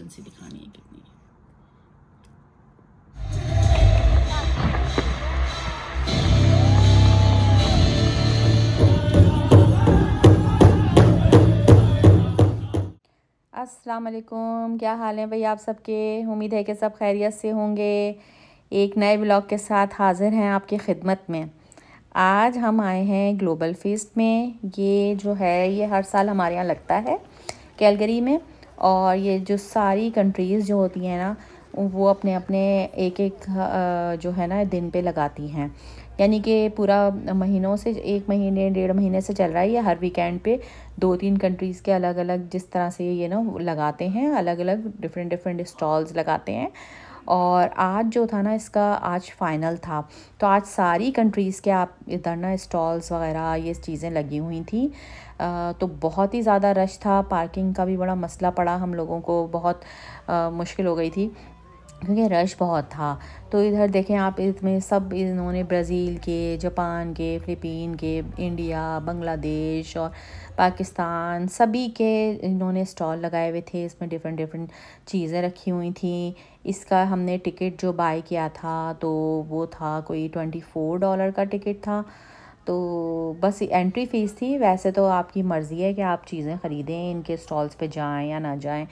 Consistency दिखानी है कितनी है असलकुम क्या हाल है भाई आप सबके उम्मीद है कि सब खैरियत से होंगे एक नए ब्लॉग के साथ हाज़िर हैं आपकी खिदमत में आज हम आए हैं ग्लोबल फेस्ट में ये जो है ये हर साल हमारे यहाँ लगता है कैलगरी में और ये जो सारी कंट्रीज़ जो होती हैं ना वो अपने अपने एक एक जो है ना दिन पे लगाती हैं यानी कि पूरा महीनों से एक महीने डेढ़ महीने से चल रहा है ये हर वीकेंड पे दो तीन कंट्रीज़ के अलग अलग जिस तरह से ये ना लगाते हैं अलग अलग डिफरेंट डिफरेंट स्टॉल्स लगाते हैं और आज जो था ना इसका आज फ़ाइनल था तो आज सारी कंट्रीज़ के आप इधर ना स्टॉल्स वगैरह ये चीज़ें लगी हुई थी आ, तो बहुत ही ज़्यादा रश था पार्किंग का भी बड़ा मसला पड़ा हम लोगों को बहुत आ, मुश्किल हो गई थी क्योंकि रश बहुत था तो इधर देखें आप इसमें सब इन्होंने ब्राज़ील के जापान के फ़िलिपीन के इंडिया बांग्लादेश और पाकिस्तान सभी के इन्होंने स्टॉल लगाए हुए थे इसमें डिफरेंट डिफरेंट चीज़ें रखी हुई थी इसका हमने टिकट जो बाई किया था तो वो था कोई ट्वेंटी फ़ोर डॉलर का टिकट था तो बस एंट्री फ़ीस थी वैसे तो आपकी मर्ज़ी है कि आप चीज़ें ख़रीदें इनके स्टॉल्स पे जाएं या ना जाएं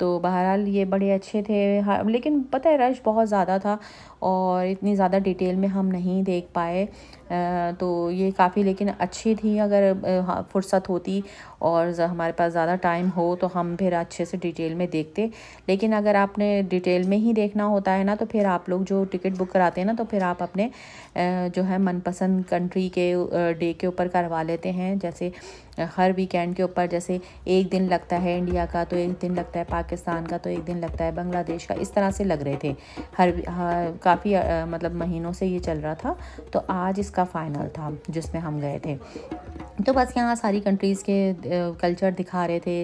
तो बहरहाल ये बड़े अच्छे थे हाँ, लेकिन पता है रश बहुत ज़्यादा था और इतनी ज़्यादा डिटेल में हम नहीं देख पाए तो ये काफ़ी लेकिन अच्छी थी अगर हाँ, फुर्सत होती और हमारे पास ज़्यादा टाइम हो तो हम फिर अच्छे से डिटेल में देखते लेकिन अगर आपने डिटेल में ही देखना होता है ना तो फिर आप लोग जो टिकट बुक कराते हैं ना तो फिर आप अपने जो है मनपसंद कंट्री के डे के ऊपर करवा लेते हैं जैसे हर वीकेंड के ऊपर जैसे एक दिन लगता है इंडिया का तो एक दिन लगता है पाकिस्तान का तो एक दिन लगता है बांग्लादेश का इस तरह से लग रहे थे हर, हाँ, काफ़ी मतलब महीनों से ये चल रहा था तो आज इसका का फाइनल था जिसमें हम गए थे तो बस यहाँ सारी कंट्रीज़ के कल्चर दिखा रहे थे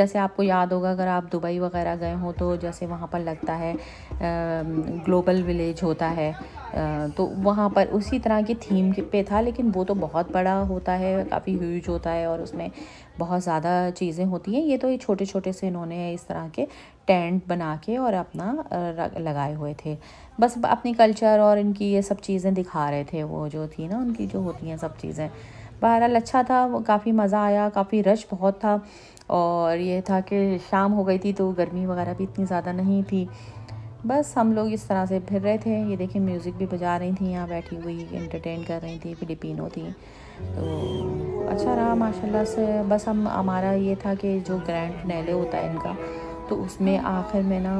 जैसे आपको याद होगा अगर आप दुबई वगैरह गए हों तो जैसे वहाँ पर लगता है ग्लोबल विलेज होता है तो वहाँ पर उसी तरह की थीम पे था लेकिन वो तो बहुत बड़ा होता है काफ़ी ह्यूज होता है और उसमें बहुत ज़्यादा चीज़ें होती हैं ये तो ये छोटे छोटे से इन्होंने इस तरह के टेंट बना के और अपना लगाए हुए थे बस अपनी कल्चर और इनकी ये सब चीज़ें दिखा रहे थे वो जो थी ना उनकी जो होती हैं सब चीज़ें बहरहाल अच्छा था वो काफ़ी मज़ा आया काफ़ी रश बहुत था और ये था कि शाम हो गई थी तो गर्मी वगैरह भी इतनी ज़्यादा नहीं थी बस हम लोग इस तरह से फिर रहे थे ये देखिए म्यूज़िक भी बजा रही थी यहाँ बैठी हुई इंटरटेन कर रही थी फिलिपिनो थी तो अच्छा रहा माशाल्लाह से बस हम हमारा ये था कि जो ग्रैंड नैले होता है इनका तो उसमें आखिर में ना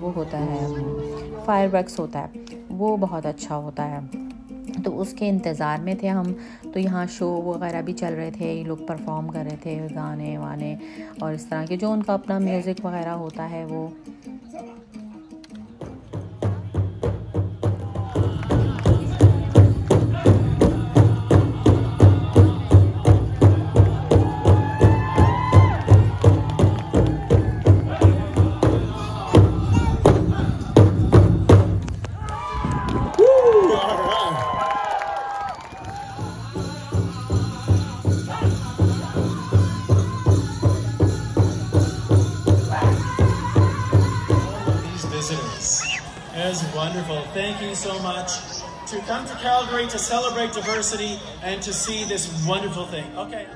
वो होता है फायर वर्कस होता है वो बहुत अच्छा होता है तो उसके इंतज़ार में थे हम तो यहाँ शो वगैरह भी चल रहे थे ये लोग परफॉर्म कर रहे थे गाने वाने और इस तरह के जो उनका अपना म्यूज़िक वगैरह होता है वो thank you so much to come to Calgary to celebrate diversity and to see this wonderful thing. Okay.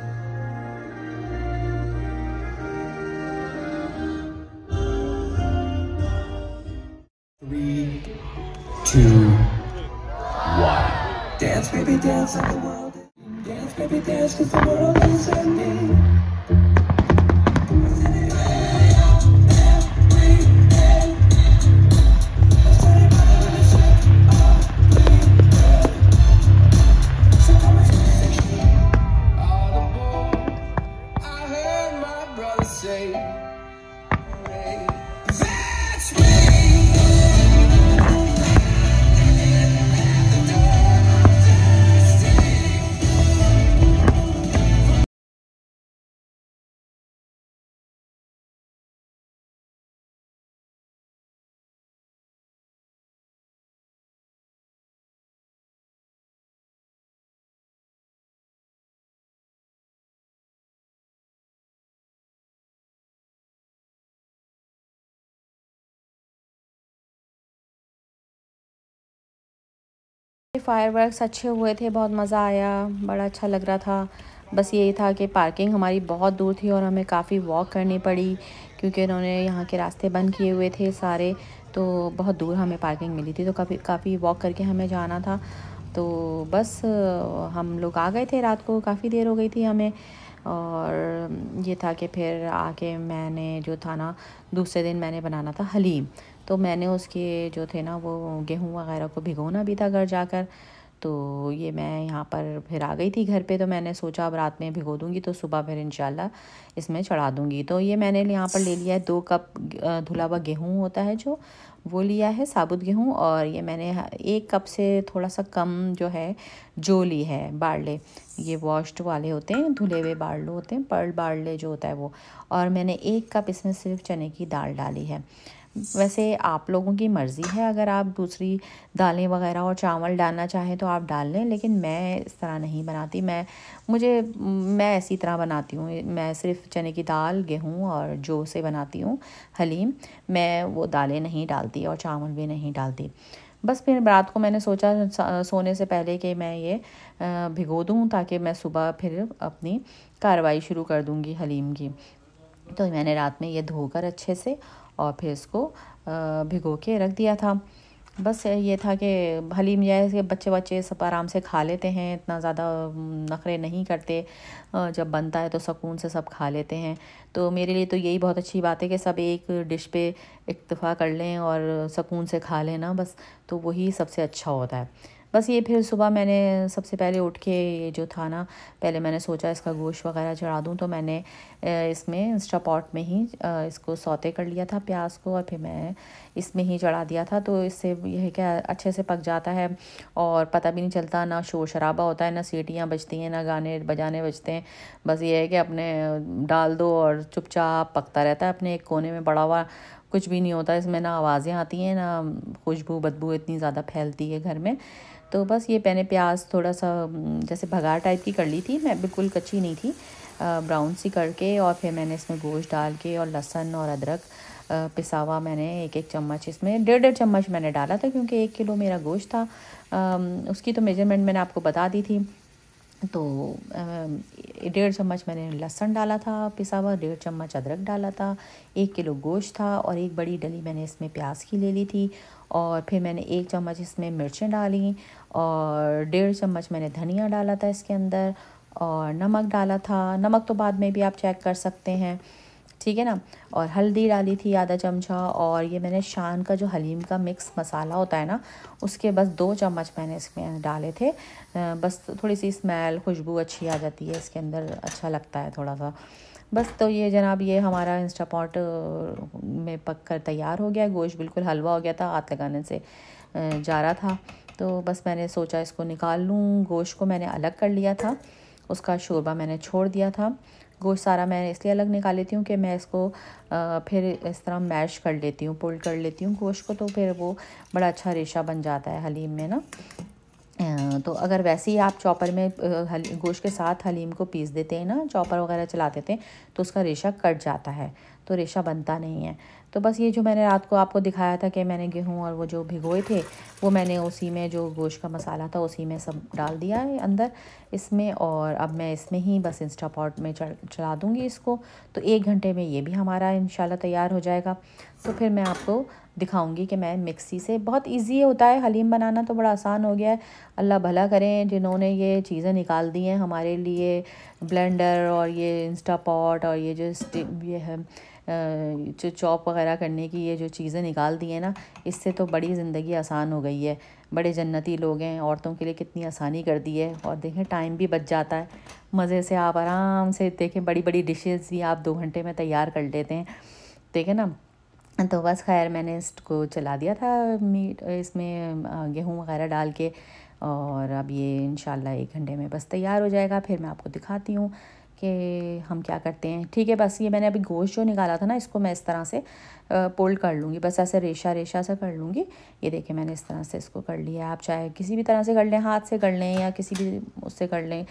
Three, two, one. Dance, baby, dance, and the world. Dance, baby, dance, cause the world is ending. Fireworks अच्छे हुए थे बहुत मज़ा आया बड़ा अच्छा लग रहा था बस यही था कि पार्किंग हमारी बहुत दूर थी और हमें काफ़ी वॉक करनी पड़ी क्योंकि उन्होंने यहाँ के रास्ते बंद किए हुए थे सारे तो बहुत दूर हमें पार्किंग मिली थी तो काफ़ी काफ़ी वॉक करके हमें जाना था तो बस हम लोग आ गए थे रात को काफ़ी देर हो गई थी हमें और ये था कि फिर आके मैंने जो था ना दूसरे दिन मैंने बनाना था हलीम तो मैंने उसके जो थे ना वो गेहूँ वगैरह को भिगोना भी था घर जाकर तो ये मैं यहाँ पर फिर आ गई थी घर पे तो मैंने सोचा अब रात में भिगो दूँगी तो सुबह फिर इन इसमें चढ़ा दूँगी तो ये मैंने यहाँ पर ले लिया है दो कप धुला हुआ गेहूँ होता है जो वो लिया है साबुत गेहूँ और ये मैंने एक कप से थोड़ा सा कम जो है जो ली है बाड़ले ये वॉश्ड वाले होते हैं धुले हुए बाड़ले होते हैं पर्ल बाड़ले जो होता है वो और मैंने एक कप इसमें सिर्फ चने की दाल डाली है वैसे आप लोगों की मर्ज़ी है अगर आप दूसरी दालें वगैरह और चावल डालना चाहें तो आप डाल लें लेकिन मैं इस तरह नहीं बनाती मैं मुझे मैं ऐसी तरह बनाती हूँ मैं सिर्फ चने की दाल गेहूँ और जो से बनाती हूँ हलीम मैं वो दालें नहीं डालती और चावल भी नहीं डालती बस फिर रात को मैंने सोचा सोने से पहले कि मैं ये भिगो दूँ ताकि मैं सुबह फिर अपनी कार्रवाई शुरू कर दूँगी हलीम की तो मैंने रात में ये धोकर अच्छे से और फिर इसको भिगो के रख दिया था बस ये था कि हलीम यह कि बच्चे बच्चे सब आराम से खा लेते हैं इतना ज़्यादा नखरे नहीं करते जब बनता है तो सकून से सब खा लेते हैं तो मेरे लिए तो यही बहुत अच्छी बात है कि सब एक डिश पे इतफ़ा कर लें और सकून से खा लें ना बस तो वही सबसे अच्छा होता है बस ये फिर सुबह मैंने सबसे पहले उठ के ये जो था ना पहले मैंने सोचा इसका गोश्त वगैरह चढ़ा दूँ तो मैंने इसमें इंस्टा पॉट में ही इसको सौते कर लिया था प्याज को और फिर मैं इसमें ही चढ़ा दिया था तो इससे यह क्या अच्छे से पक जाता है और पता भी नहीं चलता ना शोर शराबा होता है ना सीटियाँ बजती हैं ना गाने बजाने बजते हैं बस ये है कि अपने डाल दो और चुपचाप पकता रहता है अपने एक कोने में बड़ा हुआ कुछ भी नहीं होता इसमें ना आवाज़ें आती हैं ना खुशबू बदबू इतनी ज़्यादा फैलती है घर में तो बस ये मैंने प्याज थोड़ा सा जैसे भगार टाइप की कर ली थी मैं बिल्कुल कच्ची नहीं थी ब्राउन सी करके और फिर मैंने इसमें गोश्त डाल के और लहसन और अदरक पिसावा मैंने एक एक चम्मच इसमें डेढ़ डेढ़ चम्मच मैंने डाला था क्योंकि एक किलो मेरा गोश्त था उसकी तो मेजरमेंट मैंने आपको बता दी थी तो डेढ़ चम्मच मैंने लहसन डाला था पिसावा डेढ़ चम्मच अदरक डाला था एक किलो गोश्त था और एक बड़ी डली मैंने इसमें प्याज की ले ली थी और फिर मैंने एक चम्मच इसमें मिर्चें डाली और डेढ़ चम्मच मैंने धनिया डाला था इसके अंदर और नमक डाला था नमक तो बाद में भी आप चेक कर सकते हैं ठीक है ना और हल्दी डाली थी आधा चमचा और ये मैंने शान का जो हलीम का मिक्स मसाला होता है ना उसके बस दो चम्मच मैंने इसमें डाले थे बस थोड़ी सी स्मेल खुशबू अच्छी आ जाती है इसके अंदर अच्छा लगता है थोड़ा सा बस तो ये जनाब ये हमारा इंस्टा पॉट में पक कर तैयार हो गया गोश्त बिल्कुल हलवा हो गया था हाथ लगाने से जा रहा था तो बस मैंने सोचा इसको निकाल लूँ गोश्त को मैंने अलग कर लिया था उसका शोरबा मैंने छोड़ दिया था गोश्त सारा मैं इसलिए अलग निकाल लेती हूँ कि मैं इसको फिर इस तरह मैश कर लेती हूँ पुल कर लेती हूँ गोश्त को तो फिर वो बड़ा अच्छा रेशा बन जाता है हलीम में ना तो अगर वैसे ही आप चॉपर में गोश्त के साथ हलीम को पीस देते हैं ना चॉपर वगैरह चला देते हैं तो उसका रेशा कट जाता है तो रेशा बनता नहीं है तो बस ये जो मैंने रात को आपको दिखाया था कि मैंने गेहूँ और वो जो भिगोए थे वो मैंने उसी में जो गोश्त का मसाला था उसी में सब डाल दिया है अंदर इसमें और अब मैं इसमें ही बस इंस्टा पॉट में चला दूँगी इसको तो एक घंटे में ये भी हमारा इन तैयार हो जाएगा तो फिर मैं आपको दिखाऊंगी कि मैं मिक्सी से बहुत इजी होता है हलीम बनाना तो बड़ा आसान हो गया है अल्लाह भला करें जिन्होंने ये चीज़ें निकाल दी हैं हमारे लिए ब्लेंडर और ये इंस्टा पॉट और ये जो ये है जो चॉप वगैरह करने की ये जो चीज़ें निकाल दी हैं ना इससे तो बड़ी ज़िंदगी आसान हो गई है बड़े जन्नती लोग हैं औरतों के लिए कितनी आसानी कर दी है और देखें टाइम भी बच जाता है मज़े से आप आराम से देखें बड़ी बड़ी डिशेज़ भी आप दो घंटे में तैयार कर लेते हैं देखें ना तो बस खैर मैंने इसको चला दिया था मीट इसमें गेहूँ वगैरह डाल के और अब ये इन एक घंटे में बस तैयार हो जाएगा फिर मैं आपको दिखाती हूँ कि हम क्या करते हैं ठीक है बस ये मैंने अभी गोश्त जो निकाला था ना इसको मैं इस तरह से पोल्ड कर लूँगी बस ऐसे रेशा रेशा सा कर लूँगी ये देखिए मैंने इस तरह से इसको कर लिया आप चाहे किसी भी तरह से कर लें हाथ से कर लें या किसी भी उससे कर लें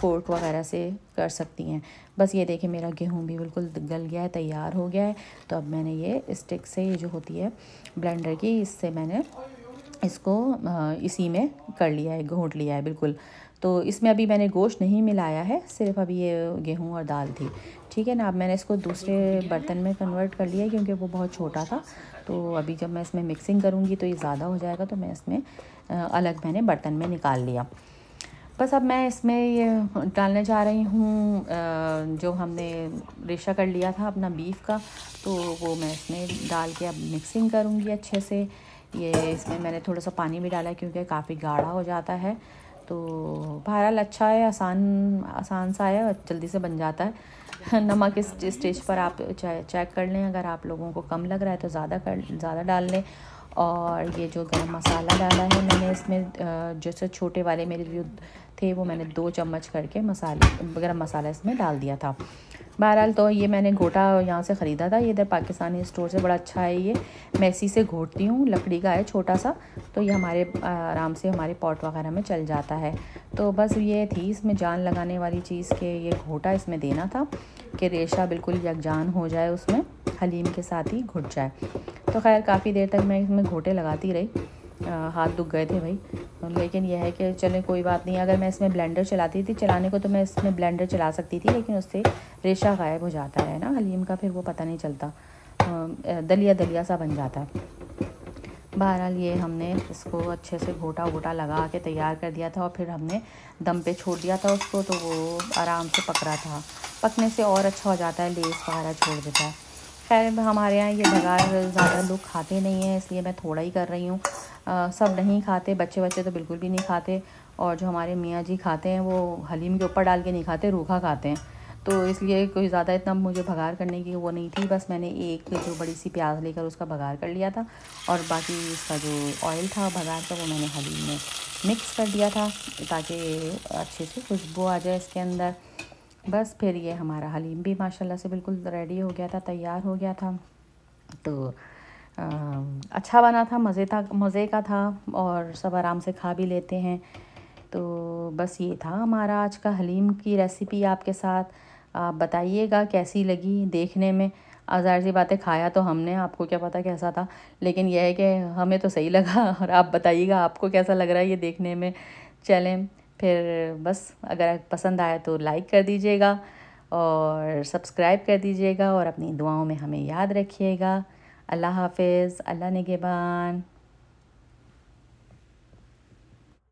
फोर्क वगैरह से कर सकती हैं बस ये देखिए मेरा गेहूँ भी बिल्कुल गल गया है तैयार हो गया है तो अब मैंने ये स्टिक से ये जो होती है ब्लेंडर की इससे मैंने इसको इसी में कर लिया है घोंट लिया है बिल्कुल तो इसमें अभी मैंने गोश्त नहीं मिलाया है सिर्फ अभी ये गेहूँ और दाल थी ठीक है ना अब मैंने इसको दूसरे बर्तन में कन्वर्ट कर लिया क्योंकि वो बहुत छोटा था तो अभी जब मैं इसमें मिक्सिंग करूँगी तो ये ज़्यादा हो जाएगा तो मैं इसमें अलग मैंने बर्तन में निकाल लिया बस अब मैं इसमें ये डालने जा रही हूँ जो हमने रेशा कर लिया था अपना बीफ का तो वो मैं इसमें डाल के अब मिक्सिंग करूँगी अच्छे से ये इसमें मैंने थोड़ा सा पानी भी डाला क्योंकि काफ़ी गाढ़ा हो जाता है तो बहरहाल अच्छा है आसान आसान सा है और जल्दी से बन जाता है नमक इस स्टेज पर आप चेक कर लें अगर आप लोगों को कम लग रहा है तो ज़्यादा कर ज़्यादा डाल लें और ये जो गरम मसाला डाला है मैंने इसमें जैसे छोटे वाले मेरे रिव्यू थे वो मैंने दो चम्मच करके मसाले गरम मसाला इसमें डाल दिया था बहरहाल तो ये मैंने घोटा यहाँ से ख़रीदा था ये इधर पाकिस्तानी स्टोर से बड़ा अच्छा है ये मैं इसी से घोटती हूँ लकड़ी का है छोटा सा तो ये हमारे आराम से हमारे पॉट वगैरह में चल जाता है तो बस ये थी इसमें जान लगाने वाली चीज़ के ये घोटा इसमें देना था कि रेशा बिल्कुल यकजान हो जाए उसमें हलीम के साथ ही घुट जाए तो खैर काफ़ी देर तक मैं इसमें घोटे लगाती रही हाथ दुख गए थे भाई लेकिन यह है कि चले कोई बात नहीं अगर मैं इसमें ब्लेंडर चलाती थी चलाने को तो मैं इसमें ब्लेंडर चला सकती थी लेकिन उससे रेशा गायब हो जाता है ना हलीम का फिर वो पता नहीं चलता दलिया दलिया सा बन जाता है बहरहाल ये हमने इसको अच्छे से घोटा वोटा लगा के तैयार कर दिया था और फिर हमने दम पे छोड़ दिया था उसको तो वो आराम से पक रहा था पकने से और अच्छा हो जाता है लेस वगैरह छोड़ देता है खैर हमारे यहाँ ये बघार ज़्यादा लोग खाते नहीं हैं इसलिए मैं थोड़ा ही कर रही हूँ सब नहीं खाते बच्चे बच्चे तो बिल्कुल भी नहीं खाते और जो हमारे मियाँ जी खाते हैं वो हलीम के ऊपर डाल के नहीं खाते रूखा खाते हैं तो इसलिए कोई ज़्यादा इतना मुझे भगार करने की वो नहीं थी बस मैंने एक जो बड़ी सी प्याज लेकर उसका भगार कर लिया था और बाकी इसका जो ऑयल था भगार का वो मैंने हलीम में मिक्स कर दिया था ताकि अच्छे से खुशबू आ जाए इसके अंदर बस फिर ये हमारा हलीम भी माशाल्लाह से बिल्कुल रेडी हो गया था तैयार हो गया था तो अच्छा बना था मज़े था मज़े का था और सब आराम से खा भी लेते हैं तो बस ये था हमारा आज का हलीम की रेसिपी आपके साथ आप बताइएगा कैसी लगी देखने में आज़ार सी बातें खाया तो हमने आपको क्या पता कैसा था लेकिन यह है कि हमें तो सही लगा और आप बताइएगा आपको कैसा लग रहा है ये देखने में चलें फिर बस अगर पसंद आया तो लाइक कर दीजिएगा और सब्सक्राइब कर दीजिएगा और अपनी दुआओं में हमें याद रखिएगा الله حافظ الله نجيبان